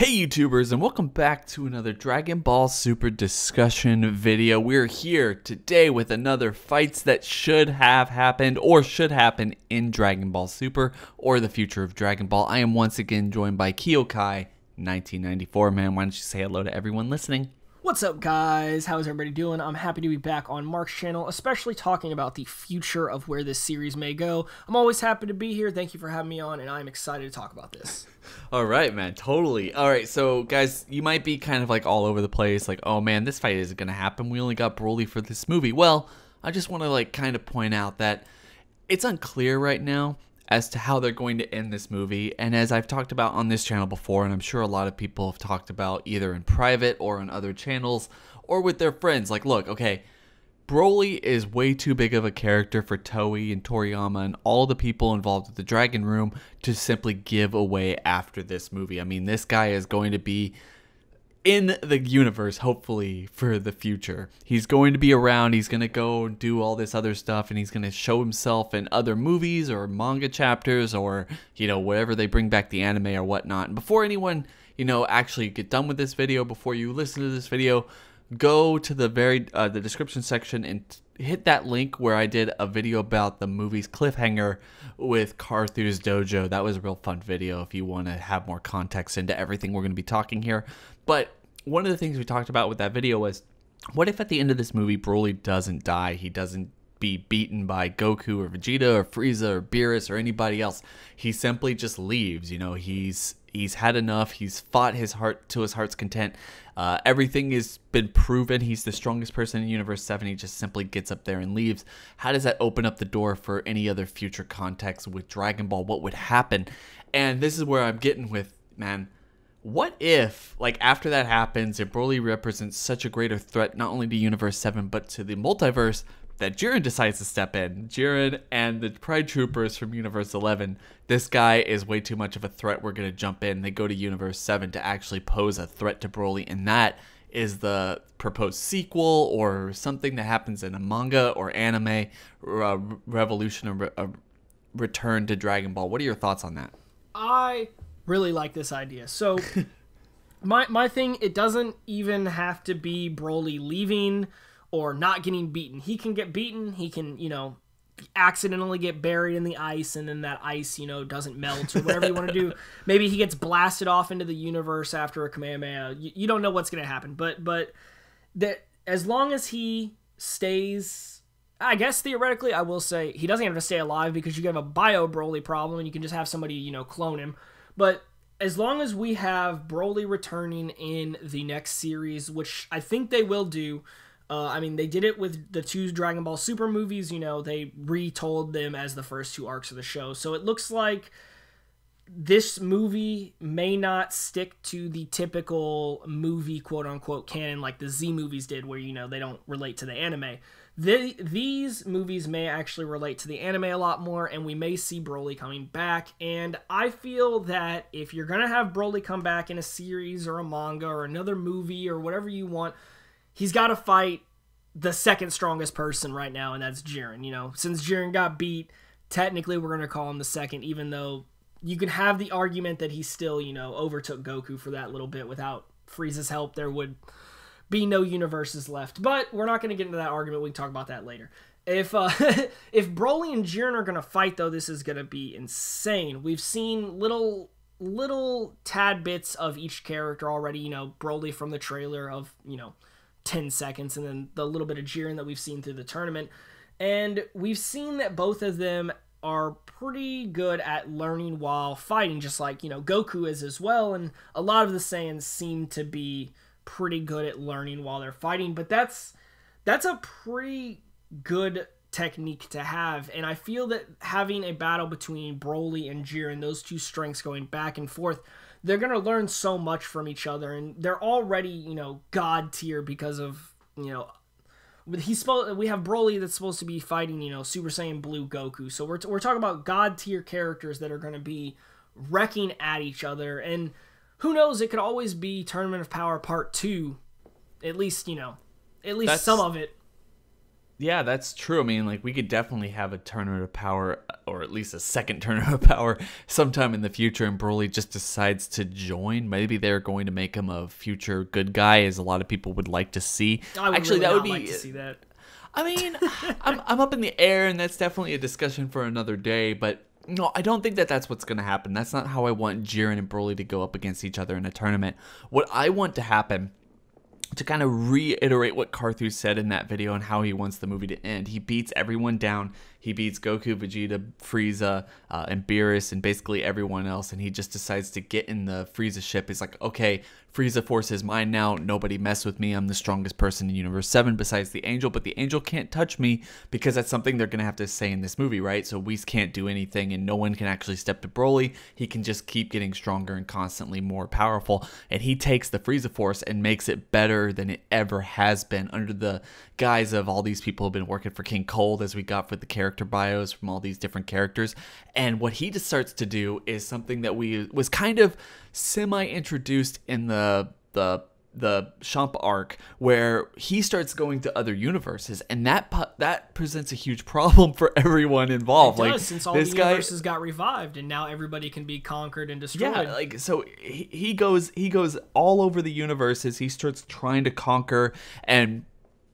Hey YouTubers and welcome back to another Dragon Ball Super discussion video. We're here today with another fights that should have happened or should happen in Dragon Ball Super or the future of Dragon Ball. I am once again joined by Kyokai1994. Man, why don't you say hello to everyone listening? What's up, guys? How's everybody doing? I'm happy to be back on Mark's channel, especially talking about the future of where this series may go. I'm always happy to be here. Thank you for having me on, and I'm excited to talk about this. all right, man. Totally. All right, so guys, you might be kind of like all over the place, like, oh man, this fight isn't going to happen. We only got Broly for this movie. Well, I just want to like kind of point out that it's unclear right now as to how they're going to end this movie. And as I've talked about on this channel before, and I'm sure a lot of people have talked about either in private or on other channels or with their friends, like, look, okay, Broly is way too big of a character for Toei and Toriyama and all the people involved with the Dragon Room to simply give away after this movie. I mean, this guy is going to be in the universe, hopefully, for the future. He's going to be around, he's going to go do all this other stuff, and he's going to show himself in other movies or manga chapters or, you know, wherever they bring back the anime or whatnot. And before anyone, you know, actually get done with this video, before you listen to this video, go to the very uh, the description section and hit that link where I did a video about the movie's cliffhanger with Carthu's Dojo. That was a real fun video if you want to have more context into everything we're going to be talking here. But one of the things we talked about with that video was what if at the end of this movie Broly doesn't die? He doesn't be beaten by Goku or Vegeta or Frieza or Beerus or anybody else. He simply just leaves. You know, he's he's had enough. He's fought his heart to his heart's content. Uh, everything has been proven. He's the strongest person in Universe Seven. He just simply gets up there and leaves. How does that open up the door for any other future context with Dragon Ball? What would happen? And this is where I'm getting with man what if, like, after that happens, if Broly represents such a greater threat not only to Universe 7, but to the multiverse, that Jiren decides to step in? Jiren and the Pride Troopers from Universe 11, this guy is way too much of a threat. We're going to jump in. They go to Universe 7 to actually pose a threat to Broly, and that is the proposed sequel or something that happens in a manga or anime a uh, revolution or a return to Dragon Ball. What are your thoughts on that? I really like this idea. So my my thing, it doesn't even have to be Broly leaving or not getting beaten. He can get beaten. He can you know accidentally get buried in the ice and then that ice you know doesn't melt or whatever you want to do maybe he gets blasted off into the universe after a kamehameha you, you don't know what's going to happen but but that as long as he stays I guess theoretically, I will say he doesn't have to stay alive because you can have a bio Broly problem and you can just have somebody, you know, clone him. But as long as we have Broly returning in the next series, which I think they will do, uh, I mean, they did it with the two Dragon Ball Super movies, you know, they retold them as the first two arcs of the show. So it looks like this movie may not stick to the typical movie quote unquote canon like the Z movies did, where, you know, they don't relate to the anime the, these movies may actually relate to the anime a lot more, and we may see Broly coming back. And I feel that if you're going to have Broly come back in a series or a manga or another movie or whatever you want, he's got to fight the second strongest person right now, and that's Jiren. You know, since Jiren got beat, technically we're going to call him the second, even though you can have the argument that he still, you know, overtook Goku for that little bit without Frieza's help. There would be no universes left. But we're not going to get into that argument. We can talk about that later. If uh, if Broly and Jiren are going to fight, though, this is going to be insane. We've seen little little tad bits of each character already. You know, Broly from the trailer of you know ten seconds, and then the little bit of Jiren that we've seen through the tournament. And we've seen that both of them are pretty good at learning while fighting, just like, you know, Goku is as well. And a lot of the Saiyans seem to be pretty good at learning while they're fighting, but that's that's a pretty good technique to have. And I feel that having a battle between Broly and Jiren, those two strengths going back and forth, they're going to learn so much from each other. And they're already, you know, god tier because of, you know, he's supposed we have Broly that's supposed to be fighting, you know, Super Saiyan Blue Goku. So we're, we're talking about god tier characters that are going to be wrecking at each other. And who knows? It could always be Tournament of Power Part Two. At least you know, at least that's, some of it. Yeah, that's true. I mean, like we could definitely have a Tournament of Power, or at least a second Tournament of Power, sometime in the future. And Broly just decides to join. Maybe they're going to make him a future good guy, as a lot of people would like to see. I would Actually, really that would be. Like to see that. I mean, I'm, I'm up in the air, and that's definitely a discussion for another day. But no, I don't think that that's what's going to happen. That's not how I want Jiren and Broly to go up against each other in a tournament. What I want to happen to kind of reiterate what Carthew said in that video and how he wants the movie to end. He beats everyone down, he beats Goku, Vegeta, Frieza, uh, and Beerus, and basically everyone else. And he just decides to get in the Frieza ship. He's like, okay, Frieza force is mine now. Nobody mess with me. I'm the strongest person in Universe 7 besides the Angel, but the Angel can't touch me because that's something they're going to have to say in this movie, right? So Whis can't do anything and no one can actually step to Broly. He can just keep getting stronger and constantly more powerful. And he takes the Frieza force and makes it better than it ever has been under the guise of all these people have been working for King Cold as we got for the character character bios from all these different characters. And what he just starts to do is something that we was kind of semi introduced in the the the Champ arc where he starts going to other universes, and that that presents a huge problem for everyone involved. It like since all this the guy, universes got revived, and now everybody can be conquered and destroyed. Yeah, like so he, he goes he goes all over the universes. He starts trying to conquer and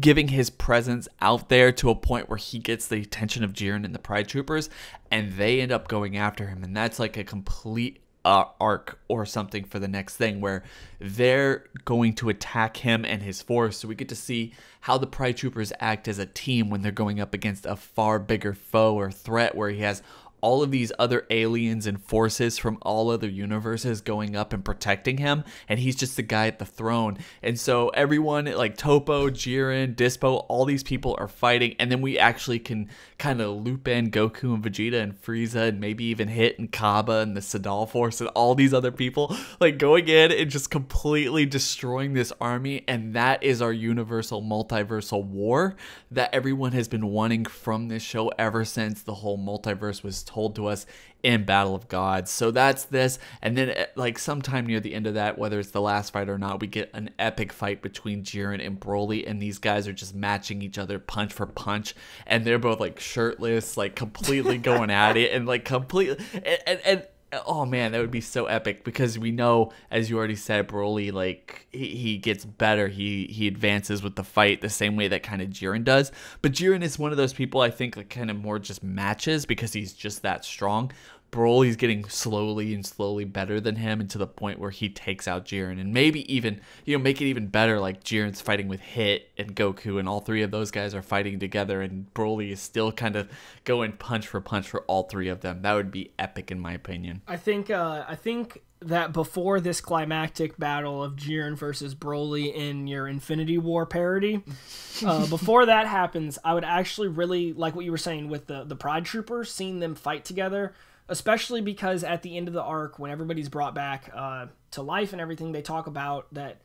giving his presence out there to a point where he gets the attention of Jiren and the Pride Troopers, and they end up going after him. And that's like a complete uh, arc or something for the next thing where they're going to attack him and his force. So we get to see how the Pride Troopers act as a team when they're going up against a far bigger foe or threat where he has all of these other aliens and forces from all other universes going up and protecting him, and he's just the guy at the throne. And so everyone like Topo, Jiren, Dispo, all these people are fighting, and then we actually can kind of loop in Goku and Vegeta and Frieza and maybe even Hit and Kaba and the Sadal Force and all these other people like going in and just completely destroying this army, and that is our universal multiversal war that everyone has been wanting from this show ever since the whole multiverse was told to us in Battle of Gods. So that's this. And then, eh, like, sometime near the end of that, whether it's the last fight or not, we get an epic fight between Jiren and Broly. And these guys are just matching each other punch for punch. And they're both, like, shirtless, like, completely going at it. And, like, completely. And, and, and oh man, that would be so epic because we know, as you already said, Broly like he, he gets better, he he advances with the fight the same way that kind of Jiren does. But Jiren is one of those people I think like kind of more just matches because he's just that strong. Broly's getting slowly and slowly better than him, and to the point where he takes out Jiren, and maybe even you know make it even better. Like Jiren's fighting with Hit and Goku, and all three of those guys are fighting together, and Broly is still kind of going punch for punch for all three of them. That would be epic, in my opinion. I think uh, I think that before this climactic battle of Jiren versus Broly in your Infinity War parody, uh, before that happens, I would actually really like what you were saying with the the Pride Troopers, seeing them fight together especially because at the end of the arc, when everybody's brought back uh, to life and everything, they talk about that.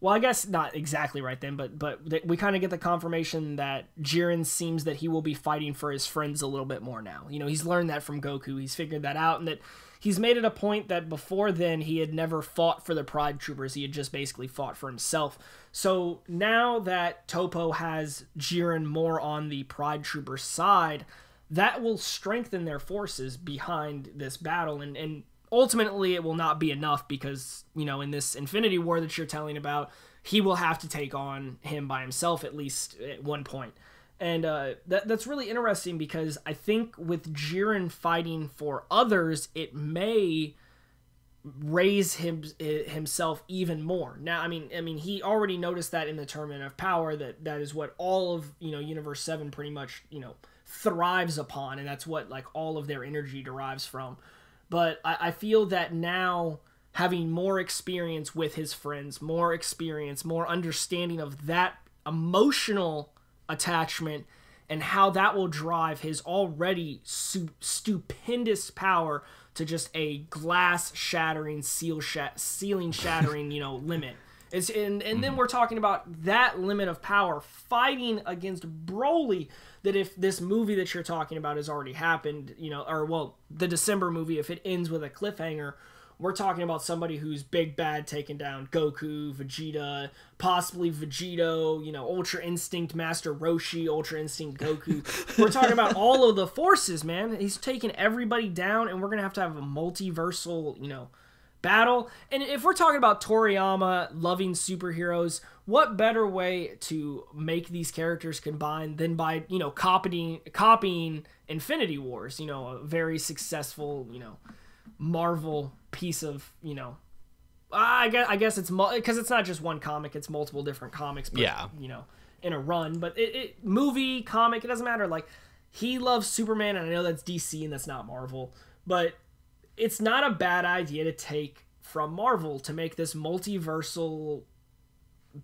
Well, I guess not exactly right then, but but th- we kind of get the confirmation that Jiren seems that he will be fighting for his friends a little bit more now. You know, he's learned that from Goku. He's figured that out, and that he's made it a point that before then he had never fought for the Pride Troopers. He had just basically fought for himself. So now that Topo has Jiren more on the Pride Trooper side, that will strengthen their forces behind this battle and, and ultimately it will not be enough because you know in this infinity war that you're telling about he will have to take on him by himself at least at one point and uh, that, that's really interesting because i think with jiren fighting for others it may raise him eh, himself even more. Now, I mean, I mean, he already noticed that in the Tournament of Power that that is what all of you know Universe Seven pretty much you know thrives upon, and that's what like all of their energy derives from. But I, I feel that now having more experience with his friends, more experience, more understanding of that emotional attachment and how that will drive his already stupendous power to just a glass shattering, seal ceiling shattering, you know, limit. It's and and then mhm. we're talking about that limit of power fighting against Broly. That if this movie that you're talking about has already happened, you know, or well, the December movie, if it ends with a cliffhanger, we're talking about somebody who's big bad taking down Goku, Vegeta, possibly Vegeto, you know, Ultra Instinct Master Roshi, Ultra Instinct Goku. we're talking about all of the forces, man. He's taking everybody down, and we're going to have to have a multiversal, you know, battle. And if we're talking about Toriyama loving superheroes, what better way to make these characters combine than by, you know, copying copying Infinity Wars, you know, a very successful, you know, Marvel piece of you know. I guess I guess it's because it's not just one comic; it's multiple different comics. But, yeah, you know, in a run, but it, it movie comic it doesn't matter. Like he loves Superman, and I know that's DC and that's not Marvel, but it's not a bad idea to take from Marvel to make this multiversal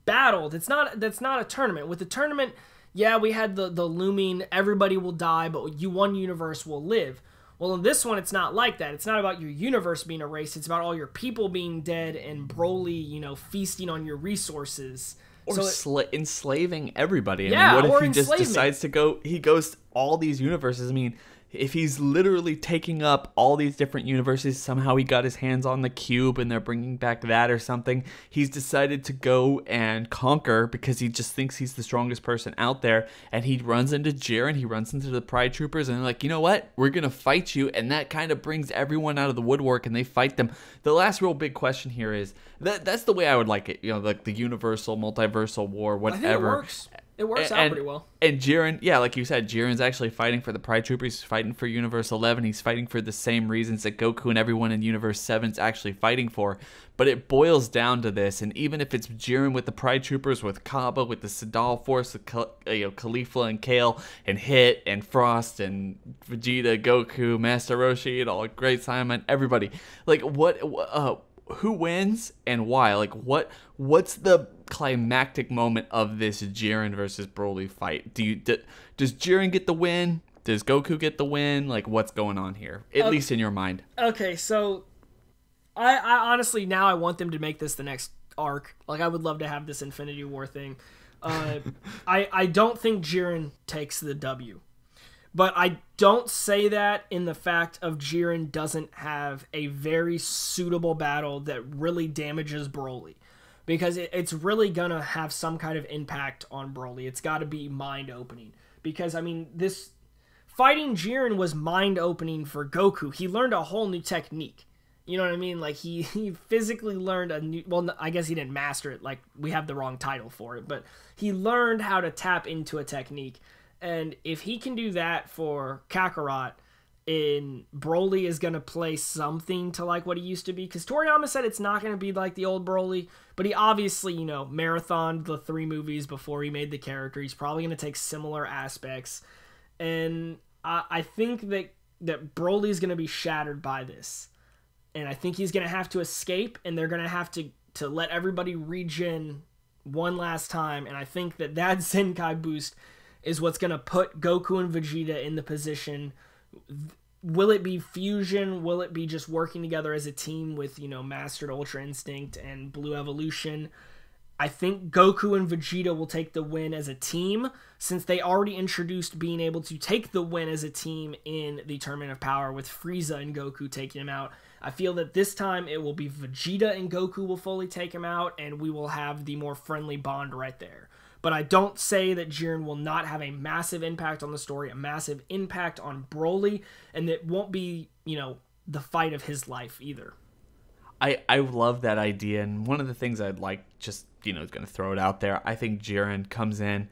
battle. That's not that's not a tournament. With the tournament, yeah, we had the the looming everybody will die, but you one universe will live. Well, in this one, it's not like that. It's not about your universe being erased. It's about all your people being dead and Broly, you know, feasting on your resources. Or so it, enslaving everybody. I yeah, mean, what if he just decides to go, he goes all these universes? I mean, if he's literally taking up all these different universes, somehow he got his hands on the cube and they're bringing back that or something, he's decided to go and conquer because he just thinks he's the strongest person out there. And he runs into Jiren, he runs into the Pride Troopers, and they're like, you know what? We're going to fight you. And that kind of brings everyone out of the woodwork and they fight them. The last real big question here is that that's the way I would like it, you know, like the universal, multiversal war, whatever. It works and, out pretty well. And Jiren, yeah, like you said, Jiren's actually fighting for the Pride Troopers, He's fighting for Universe 11. He's fighting for the same reasons that Goku and everyone in Universe 7 is actually fighting for. But it boils down to this, and even if it's Jiren with the Pride Troopers, with Kaba, with the Sadal Force, with uh, you know, Khalifa and Kale, and Hit, and Frost, and Vegeta, Goku, Master Roshi, and all Great Simon, everybody, like what, uh, who wins and why? Like what what's the climactic moment of this Jiren versus Broly fight? Do you do, does Jiren get the win? Does Goku get the win? Like what's going on here? At okay. least in your mind. Okay, so I I honestly now I want them to make this the next arc. Like I would love to have this Infinity War thing. Uh, I I don't think Jiren takes the W. But I don't say that in the fact of Jiren doesn't have a very suitable battle that really damages Broly. Because it, it's really going to have some kind of impact on Broly. It's got to be mind opening. Because, I mean, this fighting Jiren was mind opening for Goku. He learned a whole new technique. You know what I mean? Like he he physically learned a new. Well, I guess he didn't master it. Like we have the wrong title for it, but he learned how to tap into a technique and if he can do that for Kakarot, in Broly is going to play something to like what he used to be. Because Toriyama said it's not going to be like the old Broly, but he obviously, you know, marathoned the three movies before he made the character. He's probably going to take similar aspects. And I, I think that, that Broly is going to be shattered by this. And I think he's going to have to escape, and they're going to have to, to let everybody regen one last time. And I think that that Zenkai boost – is what's going to put Goku and Vegeta in the position. Will it be fusion? Will it be just working together as a team with, you know, Mastered Ultra Instinct and Blue Evolution? I think Goku and Vegeta will take the win as a team since they already introduced being able to take the win as a team in the Tournament of Power with Frieza and Goku taking him out. I feel that this time it will be Vegeta and Goku will fully take him out and we will have the more friendly bond right there but I don't say that Jiren will not have a massive impact on the story, a massive impact on Broly, and it won't be, you know, the fight of his life either. I, I love that idea. And one of the things I'd like, just, you know, going to throw it out there, I think Jiren comes in,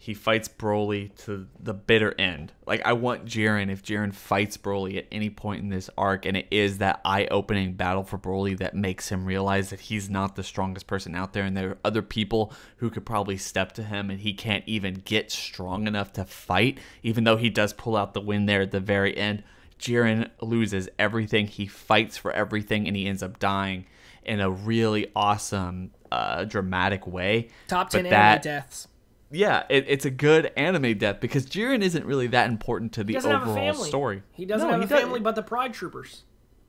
he fights Broly to the bitter end. Like I want Jiren if Jiren fights Broly at any point in this arc and it is that eye-opening battle for Broly that makes him realize that he's not the strongest person out there and there are other people who could probably step to him and he can't even get strong enough to fight even though he does pull out the win there at the very end. Jiren loses everything. He fights for everything and he ends up dying in a really awesome uh, dramatic way. Top 10 but that, deaths yeah, it, it's a good anime death because Jiren isn't really that important to the overall story. He doesn't no, have he a does, family, but the Pride Troopers.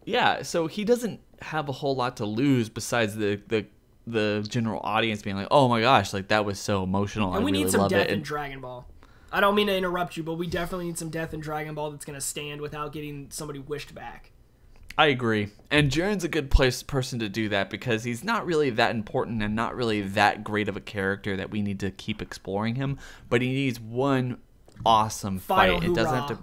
Yeah, so he doesn't have a whole lot to lose besides the the the general audience being like, "Oh my gosh, like that was so emotional." And I we really need some death it. in Dragon Ball. I don't mean to interrupt you, but we definitely need some death in Dragon Ball that's going to stand without getting somebody wished back. I agree. And Jaren's a good place person to do that because he's not really that important and not really that great of a character that we need to keep exploring him. But he needs one awesome Final fight. Hoorah. It doesn't have to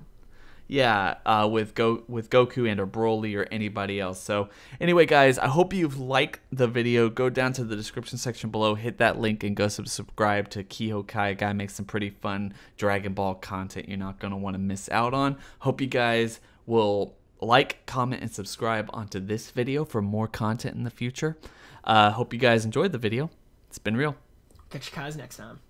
yeah, uh, with Go with Goku and or Broly or anybody else. So anyway, guys, I hope you've liked the video. Go down to the description section below, hit that link, and go subscribe to Kihokai. Guy makes some pretty fun Dragon Ball content you're not gonna want to miss out on. Hope you guys will like, comment, and subscribe onto this video for more content in the future. Uh, hope you guys enjoyed the video. It's been real. Catch you guys next time.